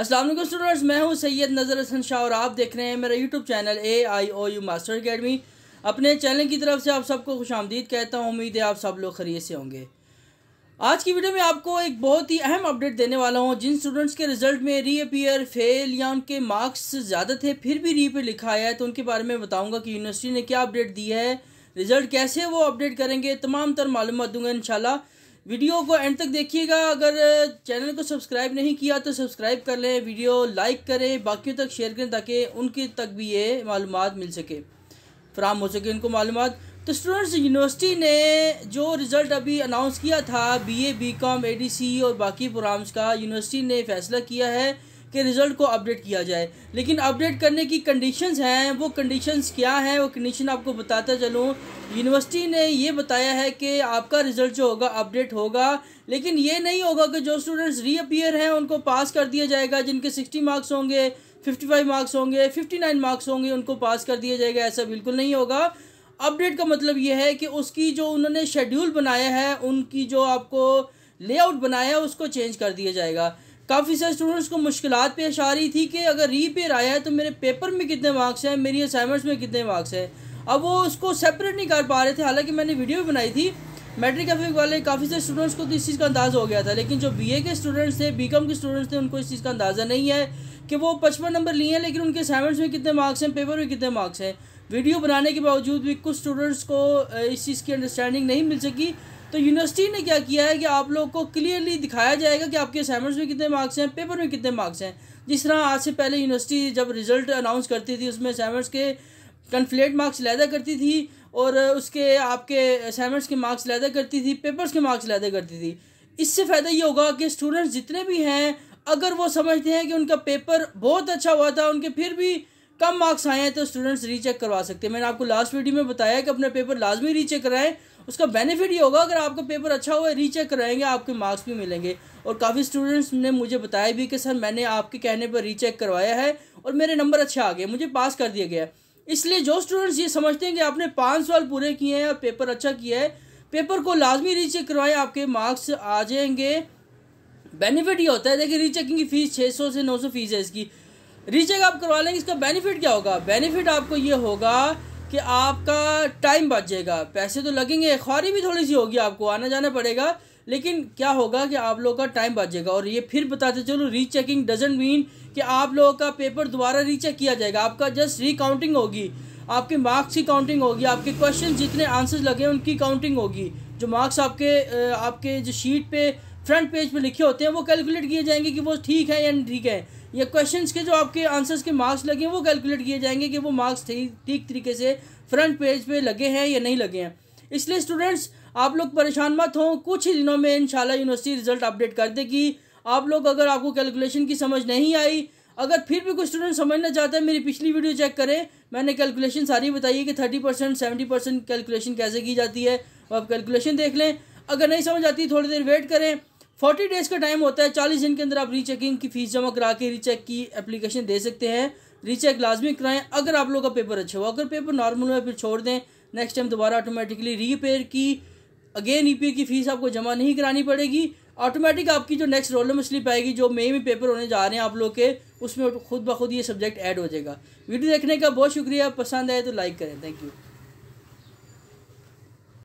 Aslam students मैं हूं सैयद नज़र हसन शाह और आप देख रहे हैं मेरा YouTube channel A I O U master academy अपने चैनल की तरफ से आप सबको खुश आमदीद कहता हूं उम्मीद है आप सब लोग खरीय से होंगे आज की वीडियो में आपको एक बहुत ही अहम अपडेट देने वाला हूं जिन स्टूडेंट्स के रिजल्ट में रीअपियर फेल या उनके मार्क्स ज़्यादा थे फिर भी री पे लिखा आया है तो उनके बारे में बताऊँगा कि यूनिवर्सिटी ने क्या अपडेट दी है रिज़ल्ट कैसे वो अपडेट करेंगे तमाम तर मालूम दूंगा इन वीडियो को एंड तक देखिएगा अगर चैनल को सब्सक्राइब नहीं किया तो सब्सक्राइब कर लें वीडियो लाइक करें बाकियों तक शेयर करें ताकि उनके तक भी ये मालूम मिल सके फ्राहम हो सके उनको मालूम तो स्टूडेंट्स यूनिवर्सिटी ने जो रिज़ल्ट अभी अनाउंस किया था बीए बीकॉम एडीसी और बाकी प्रोग्राम्स का यूनिवर्सिटी ने फैसला किया है के रिज़ल्ट को अपडेट किया जाए लेकिन अपडेट करने की कंडीशंस हैं वो कंडीशंस क्या हैं वो कंडीशन आपको बताता चलूँ यूनिवर्सिटी ने ये बताया है कि आपका रिज़ल्ट जो होगा अपडेट होगा लेकिन ये नहीं होगा कि जो स्टूडेंट्स रीअपियर हैं उनको पास कर दिया जाएगा जिनके सिक्सटी मार्क्स होंगे फिफ्टी फाइव मार्क्स होंगे फिफ्टी नाइन मार्क्स होंगे उनको पास कर दिया जाएगा ऐसा बिल्कुल नहीं होगा अपडेट का मतलब ये है कि उसकी जो उन्होंने शेड्यूल बनाया है उनकी जो आपको लेआउट बनाया है उसको चेंज कर दिया जाएगा काफ़ी सारे स्टूडेंट्स को मुश्किल पेश आ रही थी कि अगर रीपेयर आया है तो मेरे पेपर में कितने मार्क्स हैं मेरी असाइनमेंट्स में कितने मार्क्स हैं अब वो उसको सेपरेट नहीं कर पा रहे थे हालांकि मैंने वीडियो बनाई थी मैट्रिक एफ वाले काफ़ी से स्टूडेंट्स को तो इस चीज़ का अंदाज़ा हो गया था लेकिन जो बीए के स्टूडेंट्स थे बीकॉम के स्टूडेंट्स थे उनको इस चीज़ का अंदाज़ा नहीं है कि वो पचपन नंबर लिए हैं लेकिन उनके असाइनमेंट्स में कितने मार्क्स हैं पेपर में कितने मार्क्स हैं वीडियो बनाने के बावजूद भी कुछ स्टूडेंट्स को इस चीज़ की अंडरस्टैंडिंग नहीं मिल सकी तो यूनिवर्सिटी ने क्या किया है कि आप लोग को क्लियरली दिखाया जाएगा कि आपके असाइनमेंट्स में कितने मार्क्स हैं पेपर में कितने मार्क्स हैं जिस तरह आज से पहले यूनिवर्सिटी जब रिजल्ट अनाउंस करती थी उसमें असाइनमेंट्स के कन्फ्लेट मार्क्स लैदा करती थी और उसके आपके असाइनमेंट्स के मार्क्स लैदा करती थी पेपर्स के मार्क्स लैदा करती थी इससे फ़ायदा ये होगा कि स्टूडेंट्स जितने भी हैं अगर वो समझते हैं कि उनका पेपर बहुत अच्छा हुआ था उनके फिर भी कम मार्क्स आए हैं तो स्टूडेंट्स रीचेक करवा सकते हैं मैंने आपको लास्ट वीडियो में बताया कि अपना पेपर लाजमी रीचेक कराएं उसका बेनिफिट ये होगा अगर आपका पेपर अच्छा हुआ है रीचेक कराएंगे आपके मार्क्स भी मिलेंगे और काफ़ी स्टूडेंट्स ने मुझे बताया भी कि सर मैंने आपके कहने पर रीचेक करवाया है और मेरे नंबर अच्छे आ गए मुझे पास कर दिया गया इसलिए जो स्टूडेंट्स ये समझते हैं कि आपने पाँच सवाल पूरे किए हैं और पेपर अच्छा किया है पेपर को लाजमी रीचेक करवाएं आपके मार्क्स आ जाएंगे बेनिफिट ये होता है देखिए रीचेकिंग की फ़ीस छः सौ से नौ सौ फीस है इसकी रीचेक आप करवा लेंगे इसका बेनिफिट क्या होगा बेनिफिट आपको ये होगा कि आपका टाइम बच जाएगा पैसे तो लगेंगे ख्वारी भी थोड़ी सी होगी आपको आना जाना पड़ेगा लेकिन क्या होगा कि आप लोगों का टाइम बच जाएगा और ये फिर बताते चलो रीचेकिंग डजेंट मीन कि आप लोगों का पेपर दोबारा रीचेक किया जाएगा आपका जस्ट रिकाउंटिंग होगी आपके मार्क्स की काउंटिंग होगी आपके क्वेश्चन जितने आंसर्स लगे उनकी काउंटिंग होगी जो मार्क्स आपके आपके जो शीट पे फ्रंट पेज पे लिखे होते हैं वो कैलकुलेट किए जाएंगे कि वो ठीक है या ठीक है या क्वेश्चंस के जो आपके आंसर्स के मार्क्स लगे हैं वो कैलकुलेट किए जाएंगे कि वो मार्क्स ठीक तरीके से फ्रंट पेज पे लगे हैं या नहीं लगे हैं इसलिए स्टूडेंट्स आप लोग परेशान मत हों कुछ ही दिनों में शाला यूनिवर्सिटी रिजल्ट अपडेट कर देगी आप लोग अगर आपको कैलकुलेशन की समझ नहीं आई अगर फिर भी कुछ स्टूडेंट समझना चाहते है मेरी पिछली वीडियो चेक करें मैंने कैलकुलेशन सारी बताई है कि thirty percent seventy percent calculation कैसे की जाती है आप कैलकुलेशन देख लें अगर नहीं समझ आती थोड़ी देर वेट करें फोर्टी डेज का टाइम होता है चालीस दिन के अंदर आप रीचेकिंग की फ़ीस जमा करा के रीचेक की एप्लीकेशन दे सकते हैं रीचेक लाजमी कराएं अगर आप लोग का पेपर अच्छा हुआ अगर पेपर नॉर्मल हुआ फिर छोड़ दें नेक्स्ट टाइम दोबारा ऑटोमेटिकली रीपेयर की अगेन ई e की फ़ीस आपको जमा नहीं करानी पड़ेगी ऑटोमेटिक आपकी जो नेक्स्ट रोल नंबर स्लिप आएगी जो मई में पेपर होने जा रहे हैं आप लोग के उसमें खुद ब खुद ये सब्जेक्ट ऐड हो जाएगा वीडियो देखने का बहुत शुक्रिया पसंद आए तो लाइक करें थैंक यू